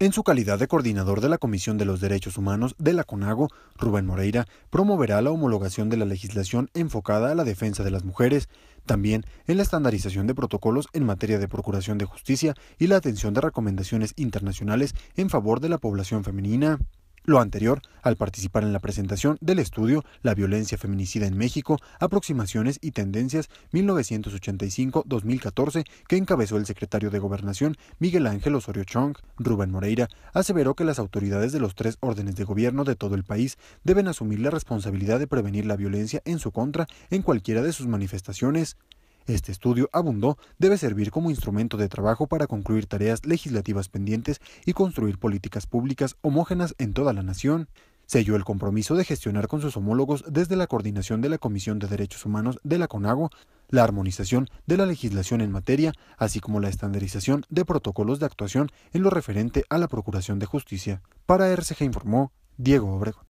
En su calidad de coordinador de la Comisión de los Derechos Humanos de la CONAGO, Rubén Moreira promoverá la homologación de la legislación enfocada a la defensa de las mujeres, también en la estandarización de protocolos en materia de procuración de justicia y la atención de recomendaciones internacionales en favor de la población femenina. Lo anterior, al participar en la presentación del estudio La violencia feminicida en México, aproximaciones y tendencias 1985-2014, que encabezó el secretario de Gobernación Miguel Ángel Osorio Chong, Rubén Moreira, aseveró que las autoridades de los tres órdenes de gobierno de todo el país deben asumir la responsabilidad de prevenir la violencia en su contra en cualquiera de sus manifestaciones. Este estudio, abundó, debe servir como instrumento de trabajo para concluir tareas legislativas pendientes y construir políticas públicas homógenas en toda la nación. Selló el compromiso de gestionar con sus homólogos desde la coordinación de la Comisión de Derechos Humanos de la CONAGO la armonización de la legislación en materia, así como la estandarización de protocolos de actuación en lo referente a la Procuración de Justicia. Para RCG informó Diego Obregón.